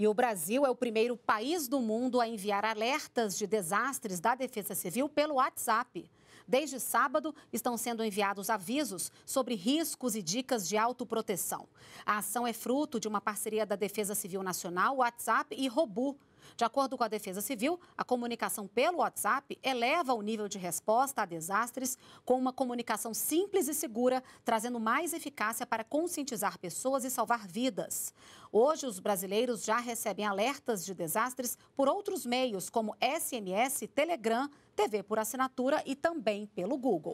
E o Brasil é o primeiro país do mundo a enviar alertas de desastres da Defesa Civil pelo WhatsApp. Desde sábado, estão sendo enviados avisos sobre riscos e dicas de autoproteção. A ação é fruto de uma parceria da Defesa Civil Nacional, WhatsApp e Robu. De acordo com a Defesa Civil, a comunicação pelo WhatsApp eleva o nível de resposta a desastres com uma comunicação simples e segura, trazendo mais eficácia para conscientizar pessoas e salvar vidas. Hoje, os brasileiros já recebem alertas de desastres por outros meios, como SMS, Telegram, TV por assinatura e também pelo Google.